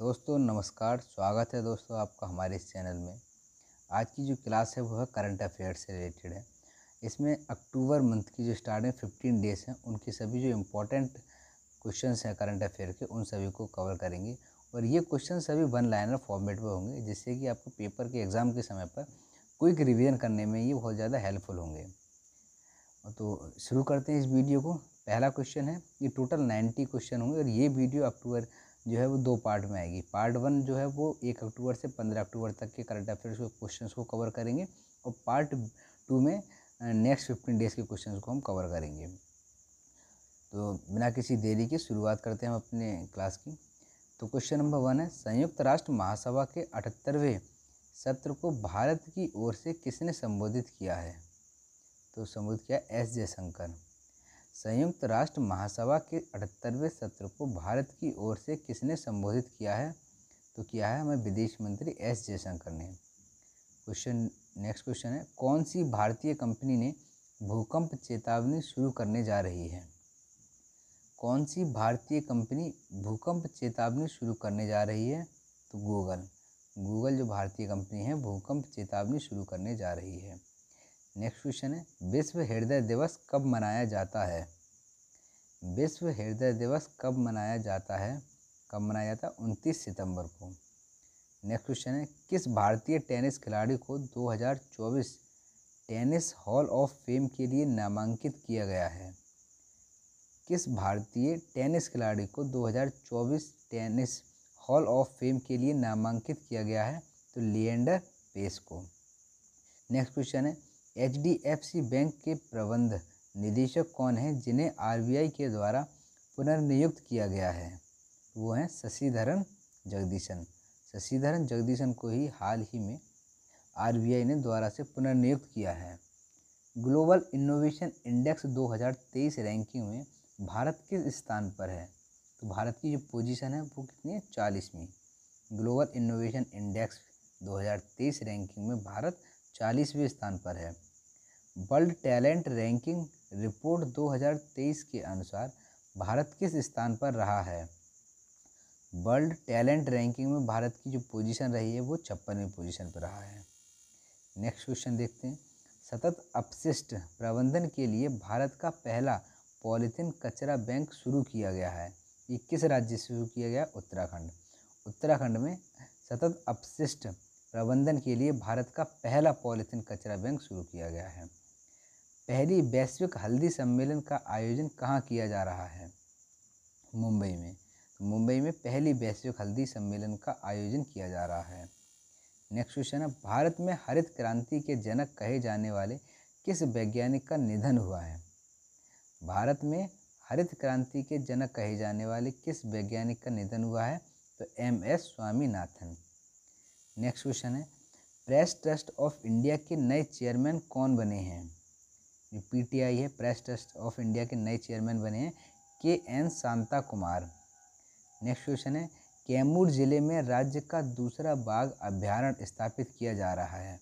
दोस्तों नमस्कार स्वागत है दोस्तों आपका हमारे इस चैनल में आज की जो क्लास है वो है करंट अफेयर से रिलेटेड है इसमें अक्टूबर मंथ की जो स्टार्टिंग फिफ्टीन डेज हैं उनके सभी जो इम्पोर्टेंट क्वेश्चन हैं करंट अफेयर के उन सभी को कवर करेंगे और ये क्वेश्चन सभी वन लाइनर फॉर्मेट में होंगे जिससे कि आपको पेपर के एग्ज़ाम के समय पर क्विक रिविजन करने में ये बहुत ज़्यादा हेल्पफुल होंगे तो शुरू करते हैं इस वीडियो को पहला क्वेश्चन है ये टोटल नाइन्टी क्वेश्चन होंगे और ये वीडियो अक्टूबर जो है वो दो पार्ट में आएगी पार्ट वन जो है वो एक अक्टूबर से पंद्रह अक्टूबर तक के करंट अफेयर्स के क्वेश्चन को कवर करेंगे और पार्ट टू में नेक्स्ट फिफ्टीन डेज़ के क्वेश्चन को हम कवर करेंगे तो बिना किसी देरी के शुरुआत करते हैं हम अपने क्लास की तो क्वेश्चन नंबर वन है संयुक्त राष्ट्र महासभा के अठहत्तरवें सत्र को भारत की ओर से किसने संबोधित किया है तो संबोधित किया एस जयशंकर संयुक्त राष्ट्र महासभा के अठहत्तरवें सत्र को भारत की ओर से किसने संबोधित किया है तो किया है हमें विदेश मंत्री एस जयशंकर ने क्वेश्चन नेक्स्ट क्वेश्चन है कौन सी भारतीय कंपनी ने भूकंप चेतावनी शुरू करने जा रही है कौन सी भारतीय कंपनी भूकंप चेतावनी शुरू करने जा रही है तो गूगल गूगल जो भारतीय कंपनी है भूकंप चेतावनी शुरू करने जा रही है नेक्स्ट क्वेश्चन है विश्व हृदय दिवस कब मनाया जाता है विश्व हृदय दिवस कब मनाया जाता है कब मनाया जाता है उनतीस सितंबर को नेक्स्ट क्वेश्चन है किस भारतीय टेनिस खिलाड़ी को 2024 टेनिस हॉल ऑफ फेम के लिए नामांकित किया गया है किस भारतीय टेनिस खिलाड़ी को 2024 टेनिस हॉल ऑफ फेम के लिए नामांकित किया गया है तो लिएंडर पेस को नेक्स्ट क्वेश्चन है एचडीएफसी बैंक के प्रबंध निदेशक कौन हैं जिन्हें आरबीआई के द्वारा पुनर्नियुक्त किया गया है वो हैं शशिधरन जगदीशन शशिधरन जगदीशन को ही हाल ही में आरबीआई ने द्वारा से पुनर्नियुक्त किया है ग्लोबल इनोवेशन इंडेक्स 2023 रैंकिंग में भारत किस स्थान पर है तो भारत की जो पोजीशन है वो कितनी है चालीसवीं ग्लोबल इनोवेशन इंडेक्स 2023 रैंकिंग में भारत चालीसवें स्थान पर है वर्ल्ड टैलेंट रैंकिंग रिपोर्ट 2023 के अनुसार भारत किस स्थान पर रहा है वर्ल्ड टैलेंट रैंकिंग में भारत की जो पोजीशन रही है वो छप्पनवीं पोजीशन पर रहा है नेक्स्ट क्वेश्चन देखते हैं सतत अपशिष्ट प्रबंधन के लिए भारत का पहला पॉलीथिन कचरा बैंक शुरू किया गया है ये किस राज्य से शुरू किया गया उत्तराखंड उत्तराखंड में सतत अपशिष्ट प्रबंधन के लिए भारत का पहला पॉलिथिन कचरा बैंक शुरू किया गया है पहली वैश्विक हल्दी सम्मेलन का आयोजन कहाँ किया जा रहा है मुंबई में मुंबई में पहली वैश्विक हल्दी सम्मेलन का आयोजन किया जा रहा है नेक्स्ट क्वेश्चन है भारत में हरित क्रांति के जनक कहे जाने वाले किस वैज्ञानिक का निधन हुआ है भारत में हरित क्रांति के जनक कहे जाने वाले किस वैज्ञानिक का निधन हुआ है तो एम एस स्वामीनाथन नेक्स्ट क्वेश्चन है प्रेस ट्रस्ट ऑफ इंडिया के नए चेयरमैन कौन बने हैं पीटीआई है प्रेस ट्रस्ट ऑफ इंडिया के नए चेयरमैन बने हैं के एन शांता कुमार नेक्स्ट क्वेश्चन है कैमूर जिले में राज्य का दूसरा बाघ अभ्यारण्य स्थापित किया जा रहा है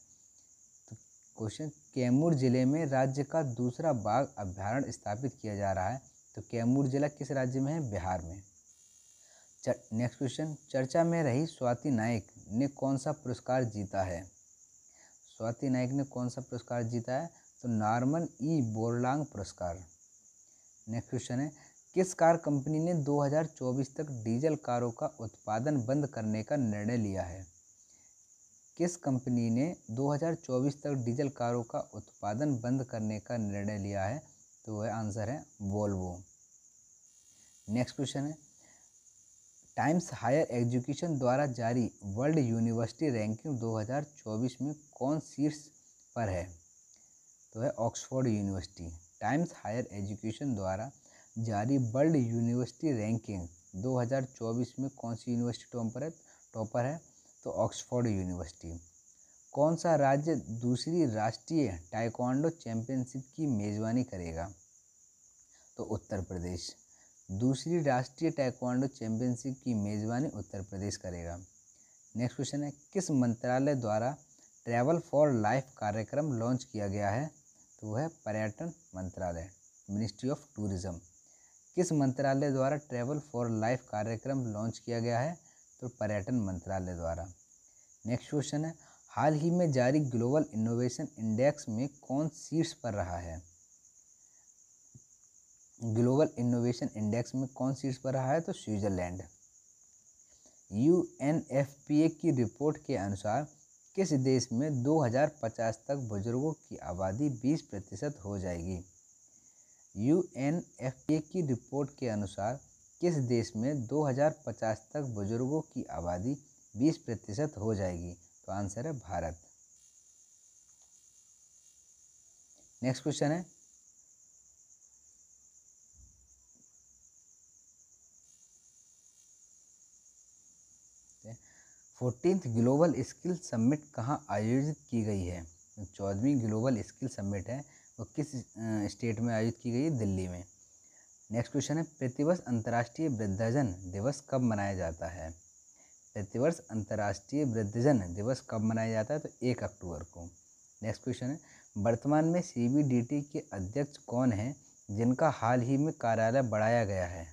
तो क्वेश्चन कैमूर जिले में राज्य का दूसरा बाघ अभ्यारण्य स्थापित किया जा रहा है तो कैमूर जिला किस राज्य में है बिहार में नेक्स्ट क्वेश्चन चर्चा में रही स्वाति नायक ने कौन सा पुरस्कार जीता है स्वाति नायक ने कौन सा पुरस्कार जीता है तो नॉर्मन ई बोरलांग पुरस्कार नेक्स्ट क्वेश्चन है किस कार कंपनी ने 2024 तक डीजल कारों का उत्पादन बंद करने का निर्णय लिया है किस कंपनी ने 2024 तक डीजल कारों का उत्पादन बंद करने का निर्णय लिया है तो वह आंसर है वोल्वो नेक्स्ट क्वेश्चन है टाइम्स हायर एजुकेशन द्वारा जारी वर्ल्ड यूनिवर्सिटी रैंकिंग 2024 में कौन शीर्ष पर है तो है Oxford University Times Higher Education द्वारा जारी वर्ल्ड यूनिवर्सिटी रैंकिंग 2024 में कौन सी यूनिवर्सिटी पर है टॉपर है तो ऑक्सफोर्ड यूनिवर्सिटी कौन सा राज्य दूसरी राष्ट्रीय टाइक्वांडो चैंपियनशिप की मेज़बानी करेगा तो उत्तर प्रदेश दूसरी राष्ट्रीय टाइक्वांडो चैंपियनशिप की मेज़बानी उत्तर प्रदेश करेगा नेक्स्ट क्वेश्चन है किस मंत्रालय द्वारा ट्रैवल फॉर लाइफ कार्यक्रम लॉन्च किया गया है तो वह है पर्यटन मंत्रालय मिनिस्ट्री ऑफ टूरिज़्म किस मंत्रालय द्वारा ट्रैवल फॉर लाइफ कार्यक्रम लॉन्च किया गया है तो पर्यटन मंत्रालय द्वारा नेक्स्ट क्वेश्चन है हाल ही में जारी ग्लोबल इनोवेशन इंडेक्स में कौन शीर्ष पर रहा है ग्लोबल इनोवेशन इंडेक्स में कौन शीर्ष पर रहा है तो स्विट्ज़रलैंड यू की रिपोर्ट के अनुसार किस देश में 2050 तक बुजुर्गों की आबादी 20 प्रतिशत हो जाएगी यू एन की रिपोर्ट के अनुसार किस देश में 2050 तक बुजुर्गों की आबादी 20 प्रतिशत हो जाएगी तो आंसर है भारत नेक्स्ट क्वेश्चन है फोर्टीन ग्लोबल स्किल समिट कहाँ आयोजित की गई है चौदहवीं ग्लोबल स्किल समिट है वो किस स्टेट में आयोजित की गई है दिल्ली में नेक्स्ट क्वेश्चन है प्रतिवर्ष अंतर्राष्ट्रीय वृद्धजन दिवस कब मनाया जाता है प्रतिवर्ष अंतर्राष्ट्रीय वृद्धजन दिवस कब मनाया जाता है तो एक अक्टूबर को नेक्स्ट क्वेश्चन है वर्तमान में सी के अध्यक्ष कौन हैं जिनका हाल ही में कार्यालय बढ़ाया गया है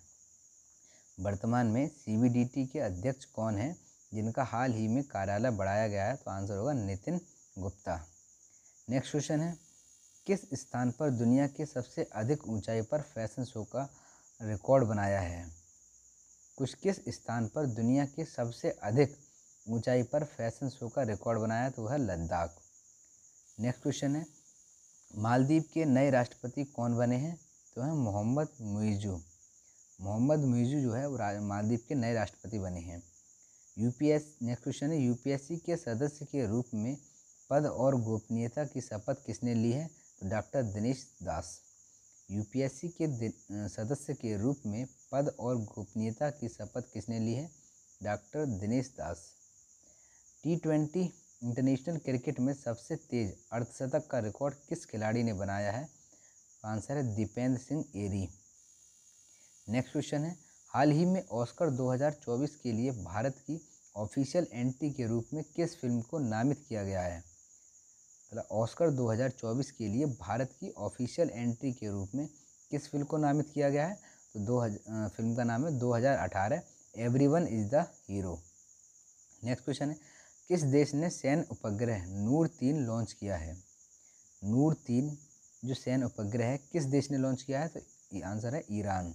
वर्तमान में सी के अध्यक्ष कौन हैं जिनका हाल ही में कार्यालय बढ़ाया गया है तो आंसर होगा नितिन गुप्ता नेक्स्ट क्वेश्चन है किस स्थान पर दुनिया के सबसे अधिक ऊंचाई पर फैशन शो का रिकॉर्ड बनाया है कुछ किस स्थान पर दुनिया के सबसे अधिक ऊंचाई पर फैशन शो का रिकॉर्ड बनाया तो वह लद्दाख नेक्स्ट क्वेश्चन है मालदीव के नए राष्ट्रपति कौन बने हैं तो हैं मोहम्मद मुइजू मोहम्मद मुइजू जो है वो मालदीव के नए राष्ट्रपति बने हैं यूपीएस नेक्स्ट क्वेश्चन है यूपीएससी के सदस्य के रूप में पद और गोपनीयता की शपथ किसने ली है तो डॉक्टर दिनेश दास यूपीएससी के सदस्य के रूप में पद और गोपनीयता की शपथ किसने ली है doctor Dinesh Das T twenty international cricket में सबसे तेज़ अर्धशतक का रिकॉर्ड किस खिलाड़ी ने बनाया है आंसर है दीपेंद्र सिंह एरी नेक्स्ट क्वेश्चन है हाल ही में ऑस्कर 2024 के लिए भारत की ऑफिशियल एंट्री के रूप में किस फिल्म को नामित किया गया है मतलब ऑस्कर 2024 के लिए भारत की ऑफिशियल एंट्री के रूप में किस फिल्म को नामित किया गया है तो दो फिल्म का नाम है 2018 everyone is the hero next question है किस देश ने सैन्य उपग्रह नूर तीन लॉन्च किया है नूर तीन जो सैन्य उपग्रह है किस देश ने लॉन्च किया है तो आंसर है ईरान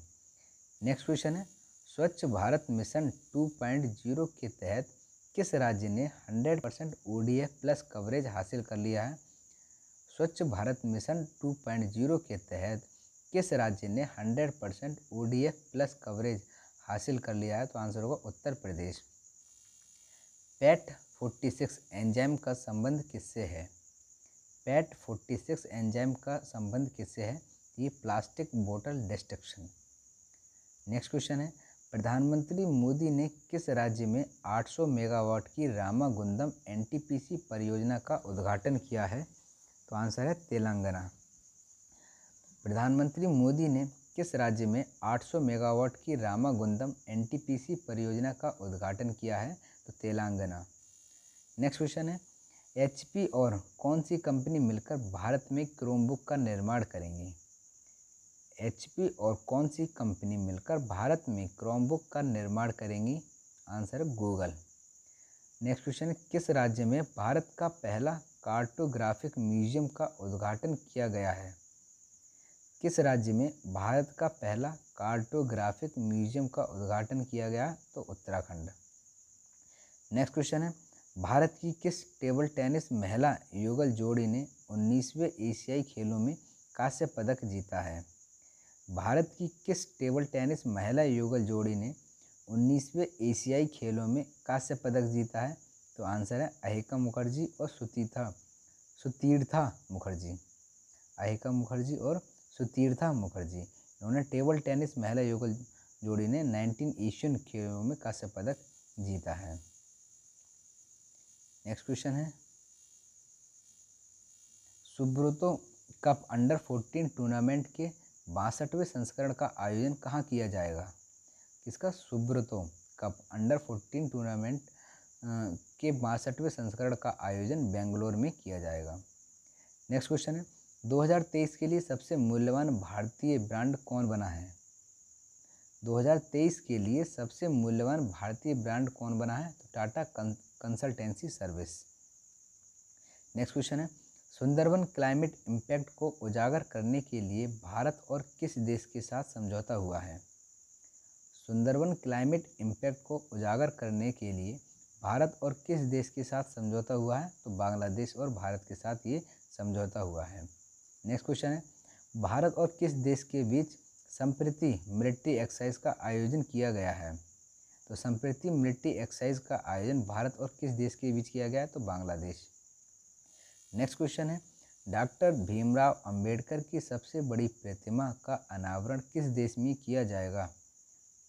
नेक्स्ट क्वेश्चन है स्वच्छ भारत मिशन 2.0 के तहत किस राज्य ने 100 परसेंट ओ प्लस कवरेज हासिल कर लिया है स्वच्छ भारत मिशन 2.0 के तहत किस राज्य ने 100 परसेंट ओ प्लस कवरेज हासिल कर लिया है तो आंसर होगा उत्तर प्रदेश पैट 46 एंजाइम का संबंध किससे है पैट 46 एंजाइम का संबंध किससे है ये प्लास्टिक बोतल डिस्ट्रक्शन नेक्स्ट क्वेश्चन है प्रधानमंत्री मोदी ने किस राज्य में 800 मेगावाट की रामागुंदम एनटीपीसी परियोजना का उद्घाटन किया है तो आंसर है तेलंगाना प्रधानमंत्री मोदी ने किस राज्य में 800 मेगावाट की रामागुंदम एनटीपीसी परियोजना का उद्घाटन किया है तो तेलंगाना नेक्स्ट क्वेश्चन है एचपी और कौन सी कंपनी मिलकर भारत में क्रोमबुक का निर्माण करेंगी एच और कौन सी कंपनी मिलकर भारत में क्रोमबुक का निर्माण करेंगी आंसर गूगल नेक्स्ट क्वेश्चन किस राज्य में भारत का पहला कार्टोग्राफिक म्यूजियम का उद्घाटन किया गया है किस राज्य में भारत का पहला कार्टोग्राफिक म्यूजियम का उद्घाटन किया गया तो उत्तराखंड नेक्स्ट क्वेश्चन है भारत की किस टेबल टेनिस महिला युगल जोड़ी ने उन्नीसवें एशियाई खेलों में कांस्य पदक जीता है भारत की किस टेबल टेनिस महिला युगल जोड़ी ने उन्नीसवें एशियाई खेलों में कांस्य पदक जीता है तो आंसर है अहिका मुखर्जी और सुतीर्था सुतीर्था मुखर्जी अहिका मुखर्जी और सुतीर्था मुखर्जी इन्होंने टेबल टेनिस महिला युगल जोड़ी ने 19 एशियन खेलों में कांस्य पदक जीता है नेक्स्ट क्वेश्चन है सुब्रतो कप अंडर 14 टूर्नामेंट के बासठवें संस्करण का आयोजन कहाँ किया जाएगा किसका Subroto cup under fourteen tournament के बासठवें संस्करण का आयोजन बेंगलोर में किया जाएगा नेक्स्ट क्वेश्चन है 2023 के लिए सबसे मूल्यवान भारतीय ब्रांड कौन बना है 2023 के लिए सबसे मूल्यवान भारतीय ब्रांड कौन बना है तो Tata consultancy service next question है सुंदरवन क्लाइमेट इम्पैक्ट को उजागर करने के लिए भारत और किस देश के साथ समझौता हुआ है सुंदरवन क्लाइमेट इम्पैक्ट को उजागर करने के लिए भारत और किस देश के साथ समझौता हुआ है तो बांग्लादेश और भारत के साथ ये समझौता हुआ है नेक्स्ट क्वेश्चन है भारत और किस देश के बीच संप्रति मिलिट्री एक्साइज का आयोजन किया गया है तो संप्रति मिलिट्री एक्साइज का आयोजन भारत और किस देश के बीच किया गया है तो बांग्लादेश नेक्स्ट क्वेश्चन है डॉक्टर भीमराव अंबेडकर की सबसे बड़ी प्रतिमा का अनावरण किस देश में किया जाएगा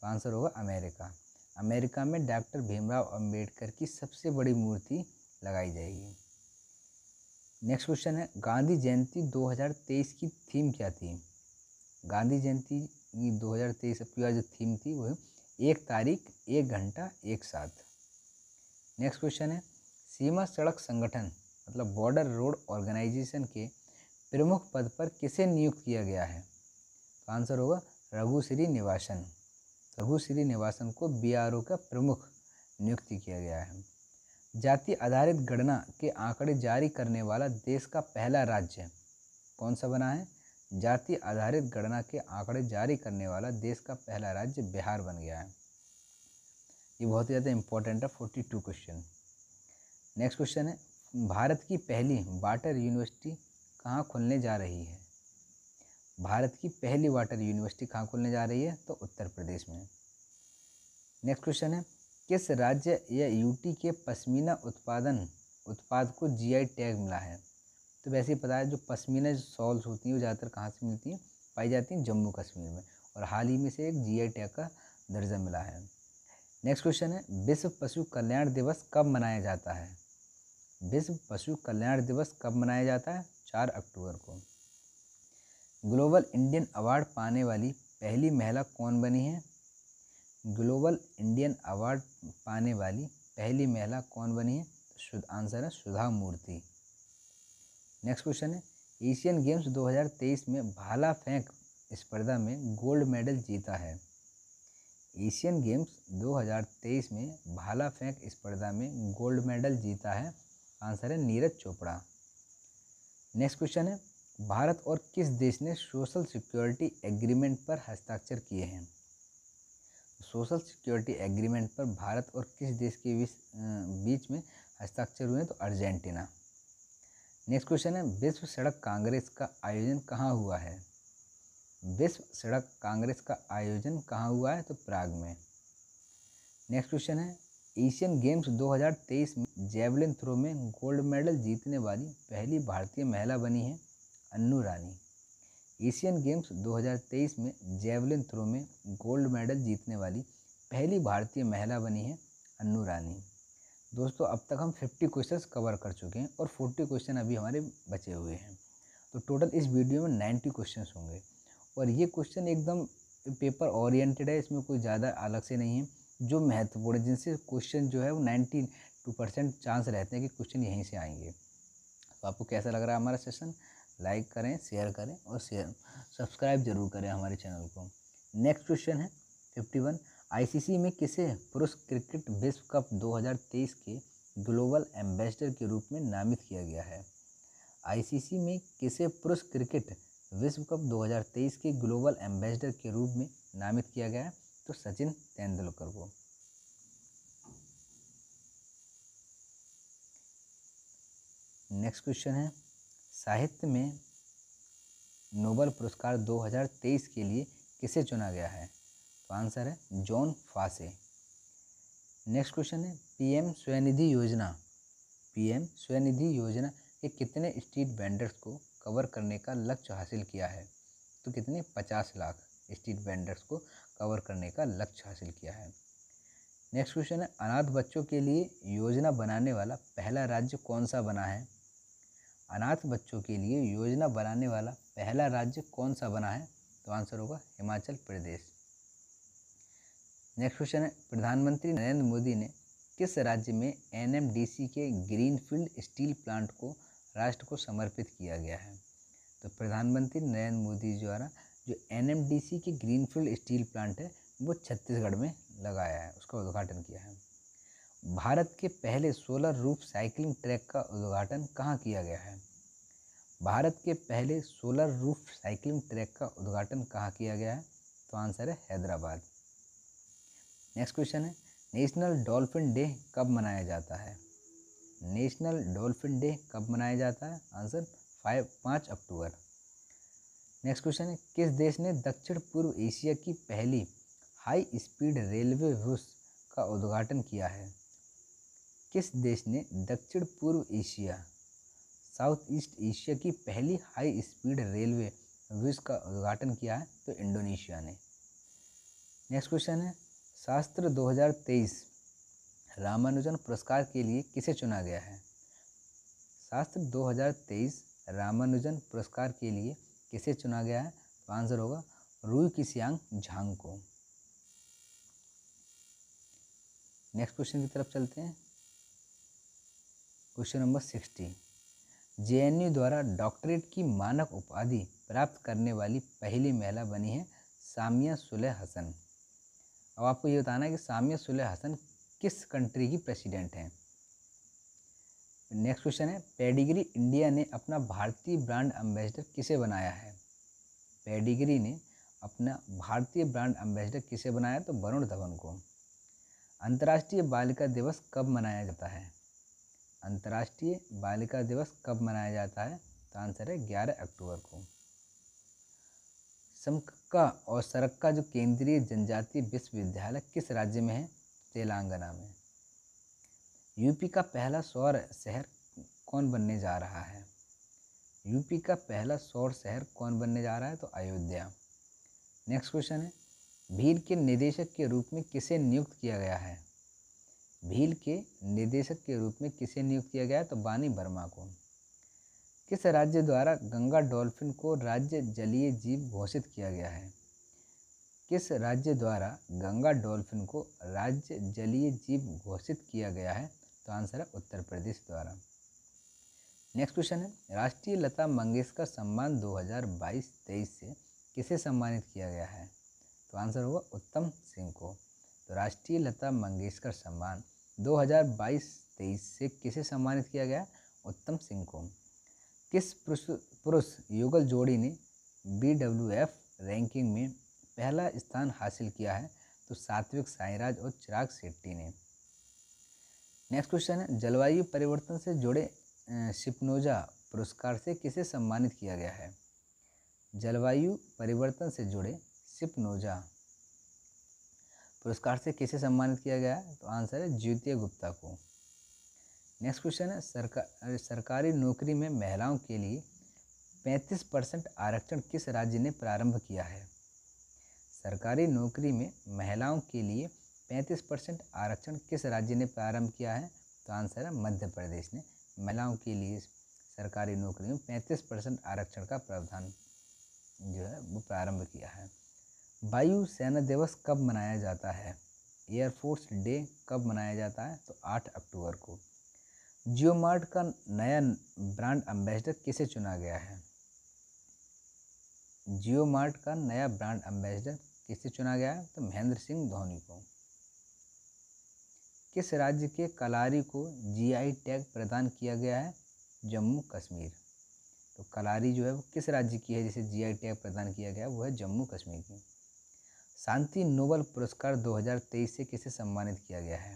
तो आंसर होगा अमेरिका अमेरिका में डॉक्टर भीमराव अंबेडकर की सबसे बड़ी मूर्ति लगाई जाएगी नेक्स्ट क्वेश्चन है गांधी जयंती 2023 की थीम क्या थी गांधी जयंती दो हज़ार तेईस जो थीम थी वो एक तारीख एक घंटा एक साथ नेक्स्ट क्वेश्चन है सीमा सड़क संगठन मतलब बॉर्डर रोड ऑर्गेनाइजेशन के प्रमुख पद पर किसे नियुक्त किया गया है तो आंसर होगा रघु श्री निवासन रघु श्री निवासन को बी का प्रमुख नियुक्ति किया गया है जाति आधारित गणना के आंकड़े जारी करने वाला देश का पहला राज्य कौन सा बना है जाति आधारित गणना के आंकड़े जारी करने वाला देश का पहला राज्य बिहार बन गया है ये बहुत ही ज़्यादा इंपॉर्टेंट है forty two question next question है भारत की पहली वाटर यूनिवर्सिटी कहाँ खुलने जा रही है भारत की पहली वाटर यूनिवर्सिटी कहाँ खुलने जा रही है तो उत्तर प्रदेश में नेक्स्ट क्वेश्चन है किस राज्य या यूटी के पश्मीना उत्पादन उत्पाद को जीआई टैग मिला है तो वैसे ही पता है जो पश्मीना सॉल्स होती हैं वो ज़्यादातर कहाँ से मिलती हैं पाई जाती हैं जम्मू कश्मीर में और हाल ही में से एक जी टैग का दर्जा मिला है नेक्स्ट क्वेश्चन है विश्व पशु कल्याण दिवस कब मनाया जाता है विश्व पशु कल्याण दिवस कब मनाया जाता है चार अक्टूबर को ग्लोबल इंडियन अवार्ड पाने वाली पहली महिला कौन बनी है ग्लोबल इंडियन अवार्ड पाने वाली पहली महिला कौन बनी है शुद्ध आंसर है सुधा मूर्ति नेक्स्ट क्वेश्चन है एशियन गेम्स 2023 में भाला फेंक स्पर्धा में गोल्ड मेडल जीता है एशियन गेम्स 2023 में भाला फेंक स्पर्धा में गोल्ड मेडल जीता है आंसर है नीरज चोपड़ा नेक्स्ट क्वेश्चन है भारत और किस देश ने सोशल सिक्योरिटी एग्रीमेंट पर हस्ताक्षर किए हैं सोशल सिक्योरिटी एग्रीमेंट पर भारत और किस देश के बीच में हस्ताक्षर हुए हैं तो अर्जेंटीना नेक्स्ट क्वेश्चन है विश्व सड़क कांग्रेस का आयोजन कहाँ हुआ है विश्व सड़क कांग्रेस का आयोजन कहाँ हुआ है तो प्राग में नेक्स्ट क्वेश्चन है एशियन गेम्स 2023 में जेवलिन थ्रो में गोल्ड मेडल जीतने वाली पहली भारतीय महिला बनी है अन्नू रानी एशियन गेम्स 2023 में जेवलिन थ्रो में गोल्ड मेडल जीतने वाली पहली भारतीय महिला बनी है अन्नू रानी दोस्तों अब तक हम 50 क्वेश्चंस कवर कर चुके हैं और 40 क्वेश्चन अभी हमारे बचे हुए हैं तो टोटल इस वीडियो में 90 क्वेश्चंस होंगे और ये क्वेश्चन एकदम पेपर ओरिएंटेड है इसमें कोई ज़्यादा अलग से नहीं है जो महत्वपूर्ण है जिनसे क्वेश्चन जो है वो नाइन्टी टू परसेंट चांस रहते हैं कि क्वेश्चन यहीं से आएंगे तो आपको कैसा लग रहा है हमारा सेशन लाइक करें शेयर करें और शेयर सब्सक्राइब जरूर करें हमारे चैनल को नेक्स्ट क्वेश्चन है फिफ्टी वन आई में किसे पुरुष क्रिकेट विश्व कप 2023 के ग्लोबल एम्बेसडर के रूप में नामित किया गया है आई में किसे पुरुष क्रिकेट विश्व कप 2023 के ग्लोबल एम्बेसडर के रूप में नामित किया गया है तो सचिन तेंदुलकर को नेक्स्ट क्वेश्चन है साहित्य में नोबल पुरस्कार 2023 के लिए किसे चुना गया है तो आंसर है जॉन फासे नेक्स्ट क्वेश्चन है पीएम स्वनिधि योजना पीएम स्वनिधि योजना के कितने स्ट्रीट वेंडर्स को कवर करने का लक्ष्य हासिल किया है तो कितने पचास लाख स्ट्रीट वेंडर्स को कवर करने का लक्ष्य हासिल किया है नेक्स्ट क्वेश्चन है अनाथ बच्चों के लिए योजना बनाने वाला पहला राज्य कौन सा बना है अनाथ बच्चों के लिए योजना बनाने वाला पहला राज्य कौन सा बना है तो आंसर होगा हिमाचल प्रदेश नेक्स्ट क्वेश्चन है प्रधानमंत्री नरेंद्र मोदी ने किस राज्य में एनएमडीसी के ग्रीनफील्ड स्टील प्लांट को राष्ट्र को समर्पित किया गया है तो प्रधानमंत्री नरेंद्र मोदी द्वारा जो एन के ग्रीनफील्ड स्टील प्लांट है वो छत्तीसगढ़ में लगाया है उसका उद्घाटन किया है भारत के पहले सोलर रूफ साइकिलिंग ट्रैक का उद्घाटन कहाँ किया गया है भारत के पहले सोलर रूफ साइकिलिंग ट्रैक का उद्घाटन कहाँ किया गया है तो आंसर है हैदराबाद नेक्स्ट क्वेश्चन है नेशनल डॉल्फिन डे कब मनाया जाता है नेशनल डॉल्फिन डे कब मनाया जाता है आंसर फाइव पाँच अक्टूबर नेक्स्ट क्वेश्चन है किस देश ने दक्षिण पूर्व एशिया की पहली हाई स्पीड रेलवे रूस का उद्घाटन किया है किस देश ने दक्षिण पूर्व एशिया साउथ ईस्ट एशिया की पहली हाई स्पीड रेलवे रूस का उद्घाटन किया है तो इंडोनेशिया ने नेक्स्ट क्वेश्चन है शास्त्र 2023 रामानुजन पुरस्कार के लिए किसे चुना गया है शास्त्र 2023 रामानुजन पुरस्कार के लिए किसे चुना गया है तो आंसर होगा रूई किसियांग झांग को नेक्स्ट क्वेश्चन की तरफ चलते हैं क्वेश्चन नंबर सिक्सटी जेएनयू द्वारा डॉक्टरेट की मानक उपाधि प्राप्त करने वाली पहली महिला बनी है सामिया सुलह हसन अब आपको ये बताना है कि सामिया सुलह हसन किस कंट्री की प्रेसिडेंट हैं नेक्स्ट क्वेश्चन है पेडिग्री इंडिया ने अपना भारतीय ब्रांड एम्बेसडर किसे बनाया है पेडिग्री ने अपना भारतीय ब्रांड एम्बेसडर किसे बनाया तो वरुण धवन को अंतर्राष्ट्रीय बालिका दिवस कब मनाया जाता है अंतर्राष्ट्रीय बालिका दिवस कब मनाया जाता है तो आंसर है ग्यारह अक्टूबर को समक्का और सरक्का जो केंद्रीय जनजातीय विश्वविद्यालय किस राज्य में है तेलंगाना में यूपी का पहला सौर शहर कौन बनने जा रहा है यूपी का पहला सौर शहर कौन बनने जा रहा है तो अयोध्या नेक्स्ट क्वेश्चन है भील के निदेशक के रूप में किसे नियुक्त किया गया है भील के निदेशक के रूप में किसे नियुक्त किया गया है तो बानी वर्मा को किस राज्य द्वारा गंगा डॉल्फिन को राज्य जलीय जीव घोषित किया गया है किस राज्य द्वारा गंगा डॉल्फिन को राज्य जलीय जीव घोषित किया गया है इसका आंसर है उत्तर प्रदेश द्वारा नेक्स्ट क्वेश्चन है राष्ट्रीय लता मंगेशकर सम्मान 2022-23 से किसे सम्मानित किया गया है तो आंसर होगा उत्तम सिंह को तो राष्ट्रीय लता मंगेशकर सम्मान 2022-23 से किसे सम्मानित किया गया उत्तम सिंह को किस पुरुष युगल जोड़ी ने बी रैंकिंग में पहला स्थान हासिल किया है तो सात्विक साईराज और चिराग शेट्टी ने नेक्स्ट क्वेश्चन है जलवायु परिवर्तन से जुड़े शिपनोजा पुरस्कार से किसे सम्मानित किया गया है जलवायु परिवर्तन से जुड़े शिपनोजा पुरस्कार से किसे सम्मानित किया गया तो आंसर है ज्योति गुप्ता को नेक्स्ट क्वेश्चन है सरकार सरकारी नौकरी में महिलाओं के लिए पैंतीस परसेंट आरक्षण किस राज्य ने प्रारंभ किया है सरकारी नौकरी में महिलाओं के लिए पैंतीस परसेंट आरक्षण किस राज्य ने प्रारंभ किया है तो आंसर है मध्य प्रदेश ने महिलाओं के लिए सरकारी नौकरी में पैंतीस परसेंट आरक्षण का प्रावधान जो है वो प्रारंभ किया है वायु सेना दिवस कब मनाया जाता है एयरफोर्स डे कब मनाया जाता है तो आठ अक्टूबर को जियो मार्ट का नया ब्रांड एम्बेसडर किसे चुना गया है जियो मार्ट का नया ब्रांड एम्बेसडर किसे चुना गया है तो महेंद्र सिंह धोनी को किस राज्य के कलारी को जीआई टैग प्रदान किया गया है जम्मू कश्मीर तो कलारी जो है वो किस राज्य की है जिसे जीआई टैग प्रदान किया गया है वो है जम्मू कश्मीर की शांति नोबल पुरस्कार 2023 से किसे सम्मानित किया गया है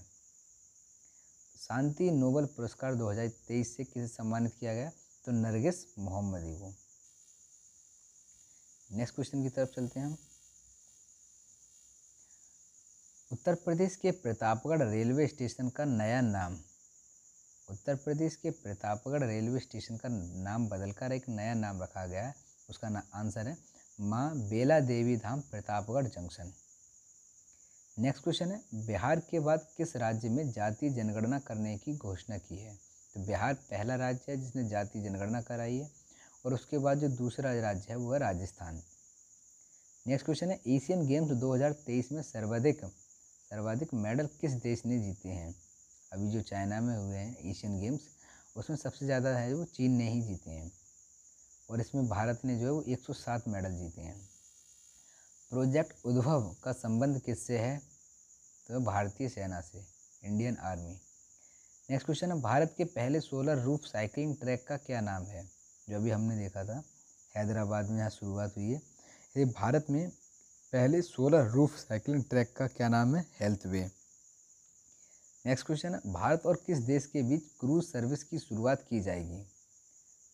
शांति नोबल पुरस्कार 2023 से किसे सम्मानित किया गया तो नरगिस मोहम्मदी को नेक्स्ट क्वेश्चन की तरफ चलते हैं हम उत्तर प्रदेश के प्रतापगढ़ रेलवे स्टेशन का नया नाम उत्तर प्रदेश के प्रतापगढ़ रेलवे स्टेशन का नाम बदलकर एक नया नाम रखा गया है उसका नाम आंसर है Maa Belha Devi Dham Pratapgarh junction next question है बिहार के बाद किस राज्य में जाति जनगणना करने की घोषणा की है तो बिहार पहला राज्य है जिसने जाति जनगणना कराई है और उसके बाद जो दूसरा राज्य है वो है राजस्थान नेक्स्ट क्वेश्चन है एशियन गेम्स 2023 में सर्वाधिक सर्वाधिक मेडल किस देश ने जीते हैं अभी जो चाइना में हुए हैं एशियन गेम्स उसमें सबसे ज़्यादा है वो चीन ने ही जीते हैं और इसमें भारत ने जो है वो 107 मेडल जीते हैं प्रोजेक्ट उद्भव का संबंध किससे है तो भारतीय सेना से इंडियन आर्मी नेक्स्ट क्वेश्चन है भारत के पहले सोलर रूफ साइकिलिंग ट्रैक का क्या नाम है जो अभी हमने देखा था हैदराबाद में यहाँ शुरुआत हुई है ये भारत में पहले सोलर रूफ साइकिलिंग ट्रैक का क्या नाम है हेल्थ वे नेक्स्ट क्वेश्चन है भारत और किस देश के बीच क्रूज सर्विस की शुरुआत की जाएगी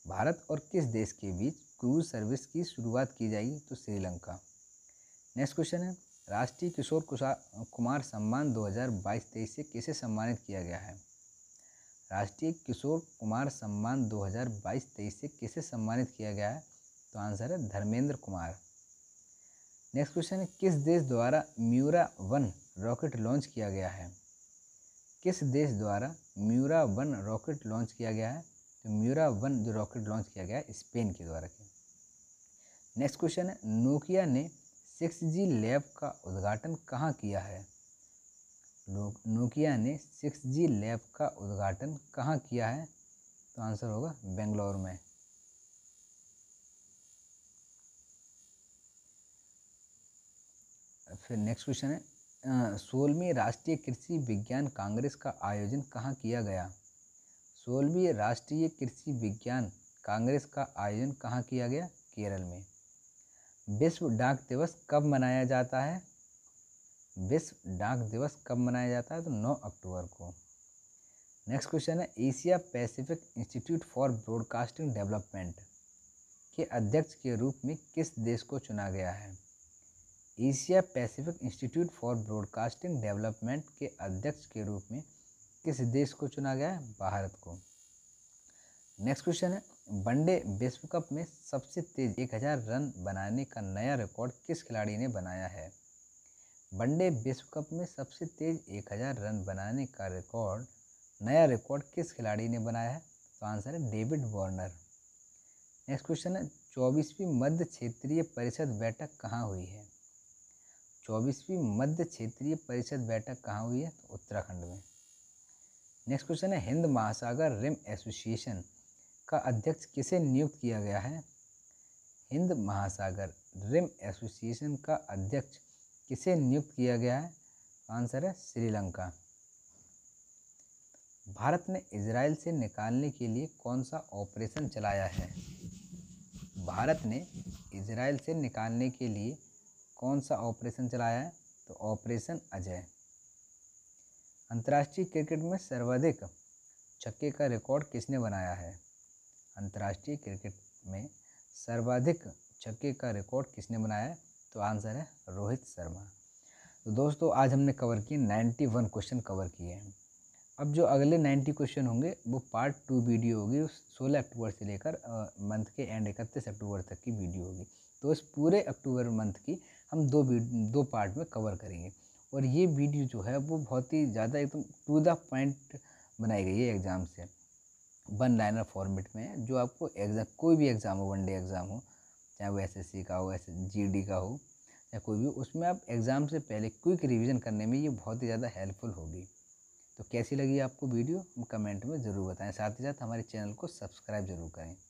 भारत और किस देश के बीच क्रूज सर्विस की शुरुआत की जाएगी तो श्रीलंका नेक्स्ट क्वेश्चन है राष्ट्रीय किशोर कुमार सम्मान 2022 हज़ार से किसे सम्मानित किया गया है राष्ट्रीय किशोर कुमार सम्मान 2022 हज़ार से किसे सम्मानित किया गया है तो आंसर है धर्मेंद्र कुमार नेक्स्ट क्वेश्चन है किस देश द्वारा म्यूरा वन रॉकेट लॉन्च किया गया है किस देश द्वारा म्यूरा वन रॉकेट लॉन्च किया गया है तो म्यूरा वन जो रॉकेट लॉन्च किया गया है स्पेन के द्वारा किया नेक्स्ट क्वेश्चन है नोकिया ने सिक्स जी लैब का उद्घाटन कहाँ किया है नोकिया ने सिक्स जी लैब का उद्घाटन कहाँ किया है तो आंसर होगा बेंगलोर में फिर नेक्स्ट क्वेश्चन है सोलहवीं राष्ट्रीय कृषि विज्ञान कांग्रेस का आयोजन कहाँ किया गया सोलहवीं राष्ट्रीय कृषि विज्ञान कांग्रेस का आयोजन कहाँ किया गया केरल में विश्व डाक दिवस कब मनाया जाता है विश्व डाक दिवस कब मनाया जाता है तो 9 अक्टूबर को नेक्स्ट क्वेश्चन है Asia Pacific Institute for Broadcasting Development के अध्यक्ष के रूप में किस देश को चुना गया है Asia Pacific Institute for Broadcasting Development के अध्यक्ष के रूप में किस देश को चुना गया है भारत को नेक्स्ट क्वेश्चन है वनडे विश्व कप में सबसे तेज एक हज़ार रन बनाने का नया रिकॉर्ड किस खिलाड़ी ने बनाया है वनडे विश्व कप में सबसे तेज एक हज़ार रन बनाने का रिकॉर्ड नया रिकॉर्ड किस खिलाड़ी ने बनाया है तो आंसर है डेविड वार्नर नेक्स्ट क्वेश्चन है चौबीसवीं मध्य क्षेत्रीय परिषद बैठक कहाँ हुई है चौबीसवीं मध्य क्षेत्रीय परिषद बैठक कहाँ हुई है तो उत्तराखंड में नेक्स्ट क्वेश्चन है हिंद महासागर रिम एसोसिएशन का अध्यक्ष किसे नियुक्त किया गया है हिंद महासागर रिम एसोसिएशन का अध्यक्ष किसे नियुक्त किया गया है आंसर है श्रीलंका भारत ने इसराइल से निकालने के लिए कौन सा ऑपरेशन चलाया है भारत ने इसराइल से निकालने के लिए कौन सा ऑपरेशन चलाया है तो ऑपरेशन अजय अंतर्राष्ट्रीय क्रिकेट में सर्वाधिक छक्के का रिकॉर्ड किसने बनाया है अंतर्राष्ट्रीय क्रिकेट में सर्वाधिक छक्के का रिकॉर्ड किसने बनाया है तो आंसर है रोहित शर्मा तो दोस्तों आज हमने कवर किए नाइन्टी वन क्वेश्चन कवर किए हैं अब जो अगले नाइन्टी क्वेश्चन होंगे वो पार्ट टू वीडियो होगी सोलह अक्टूबर से लेकर मंथ के एंड इकतीस अक्टूबर तक की वीडियो होगी तो इस पूरे अक्टूबर मंथ की हम दो दो पार्ट में कवर करेंगे और ये वीडियो जो है वो बहुत ही ज़्यादा एकदम टू द पॉइंट बनाई गई है एग्ज़ाम से वन लाइनर फॉर्मेट में है जो आपको एग्ज़ाम कोई भी एग्ज़ाम हो वन डे एग्ज़ाम हो चाहे वो एस का हो एस जी का हो या कोई भी उसमें आप एग्ज़ाम से पहले क्विक रिवीजन करने में ये बहुत ही ज़्यादा हेल्पफुल होगी तो कैसी लगी आपको वीडियो हम कमेंट में ज़रूर बताएं साथ ही साथ हमारे चैनल को सब्सक्राइब ज़रूर करें